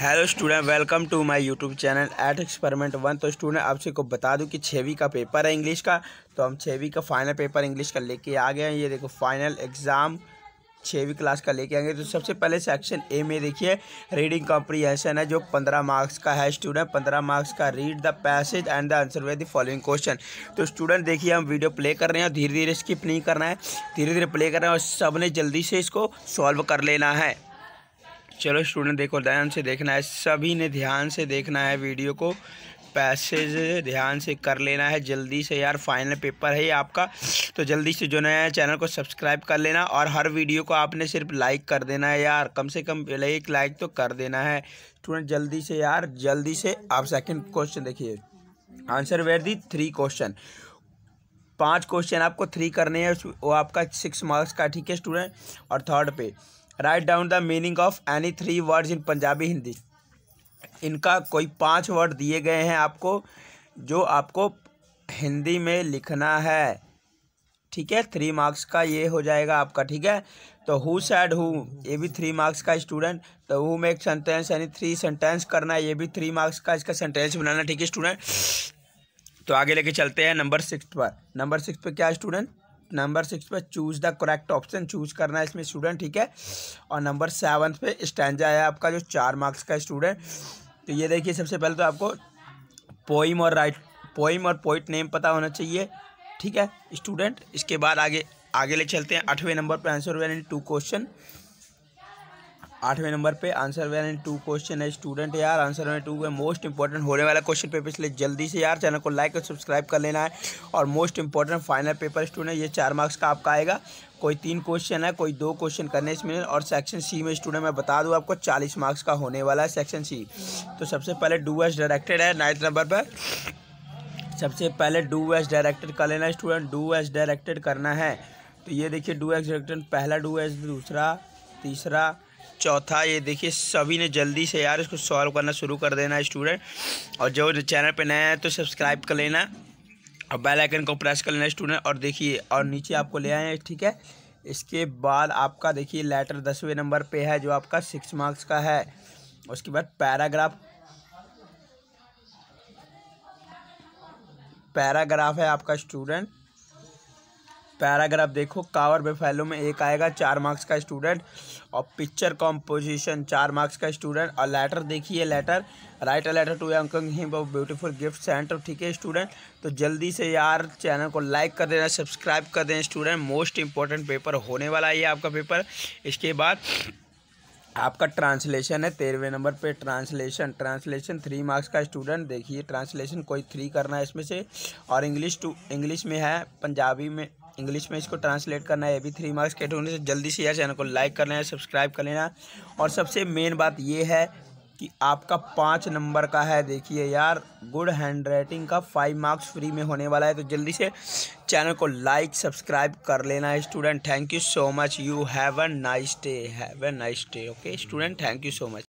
hello student welcome to my YouTube channel at experiment one तो student आपसे को बता दूं कि छवी का पेपर है इंग्लिश का तो हम छवी का फाइनल पेपर इंग्लिश का लेके आ गए हैं ये देखो फाइनल एग्ज़ाम छवी क्लास का लेके आएंगे तो सबसे पहले सेक्शन ए में देखिए रीडिंग कॉम्प्रीहेंशन है जो पंद्रह मार्क्स का है स्टूडेंट पंद्रह मार्क्स का read the passage and the answer with the following question तो स्टूडेंट देखिए हम वीडियो प्ले कर रहे हैं और धीरे धीरे स्किप नहीं करना है धीरे धीरे प्ले करना है और सबने जल्दी से इसको सॉल्व कर लेना है चलो स्टूडेंट देखो ध्यान से देखना है सभी ने ध्यान से देखना है वीडियो को पैसेज ध्यान से कर लेना है जल्दी से यार फाइनल पेपर है ये आपका तो जल्दी से जो है चैनल को सब्सक्राइब कर लेना और हर वीडियो को आपने सिर्फ लाइक कर देना है यार कम से कम एक लाइक तो कर देना है स्टूडेंट जल्दी से यार जल्दी से आप सेकंड क्वेश्चन देखिए answer where the three question पांच क्वेश्चन आपको थ्री करने हैं वो आपका सिक्स मार्क्स का ठीक है स्टूडेंट और थर्ड पे write down the meaning of any three words in Punjabi Hindi इनका कोई पांच वर्ड दिए गए हैं आपको जो आपको हिंदी में लिखना है ठीक है थ्री मार्क्स का ये हो जाएगा आपका ठीक है तो हु सैड हु ये भी थ्री मार्क्स का स्टूडेंट तो हु में एक सेंटेंस यानी थ्री सेंटेंस करना है ये भी थ्री मार्क्स का इसका सेंटेंस बनाना ठीक है स्टूडेंट तो आगे लेके चलते हैं नंबर सिक्स पर नंबर सिक्स पर क्या स्टूडेंट नंबर सिक्स पे choose the correct option choose करना है इसमें स्टूडेंट ठीक है और नंबर सेवन्थ पे स्टैंडा है आपका जो चार मार्क्स का स्टूडेंट तो ये देखिए सबसे पहले तो आपको पोइम और राइट पोइम और पोइट नेम पता होना चाहिए ठीक है स्टूडेंट इसके बाद आगे आगे ले चलते हैं आठवें नंबर पर आंसर वेल टू क्वेश्चन आठवें नंबर पे आंसर वेल टू क्वेश्चन है स्टूडेंट यार आंसर वेल टू में मोस्ट इंपॉर्टेंट होने वाला क्वेश्चन पेपर इसलिए जल्दी से यार चैनल को लाइक और सब्सक्राइब कर लेना है और most important final paper student ये चार मार्क्स का आपका आएगा कोई तीन क्वेश्चन है कोई दो क्वेश्चन करने इसमें और सेक्शन सी में स्टूडेंट मैं बता दूँ आपको चालीस मार्क्स का होने वाला है सेक्शन सी तो सबसे पहले डू एस डायरेक्टेड है नाइन्थ नंबर पर सबसे पहले डू एस डायरेक्टेड कर लेना स्टूडेंट डू एस डायरेक्टेड करना है तो ये देखिए डू एस डायरेक्टेड पहला डू एस दूसरा तीसरा चौथा ये देखिए सभी ने जल्दी से यार इसको सॉल्व करना शुरू कर देना स्टूडेंट और जो चैनल पे नया है तो सब्सक्राइब कर लेना और बेल आइकन को प्रेस कर लेना स्टूडेंट और देखिए और नीचे आपको ले आए हैं ठीक है इसके बाद आपका देखिए लेटर दसवें नंबर पे है जो आपका सिक्स मार्क्स का है उसके बाद पैराग्राफ पैराग्राफ है आपका स्टूडेंट पैराग्राफ देखो कावर बेफेलो में एक आएगा चार मार्क्स का स्टूडेंट और पिक्चर कॉम्पोजिशन चार मार्क्स का स्टूडेंट और लेटर देखिए letter write a letter to thanking him of beautiful gift centre ठीक है स्टूडेंट तो जल्दी से यार चैनल को लाइक कर देना सब्सक्राइब कर देना स्टूडेंट मोस्ट इंपॉर्टेंट पेपर होने वाला है आपका पेपर इसके बाद आपका ट्रांसलेशन है तेरहवें नंबर पे ट्रांसलेशन ट्रांसलेशन थ्री मार्क्स का स्टूडेंट देखिए ट्रांसलेशन कोई थ्री करना है इसमें से और इंग्लिश टू इंग्लिश में है पंजाबी में इंग्लिश में इसको ट्रांसलेट करना है ए भी थ्री मार्क्स होने से जल्दी से यह चैनल को लाइक कर लेना सब्सक्राइब कर लेना और सबसे मेन बात ये है कि आपका पाँच नंबर का है देखिए यार गुड हैंड राइटिंग का फाइव मार्क्स फ्री में होने वाला है तो जल्दी से चैनल को लाइक सब्सक्राइब कर लेना student thank you so much you have a nice day have a nice day okay student thank you so much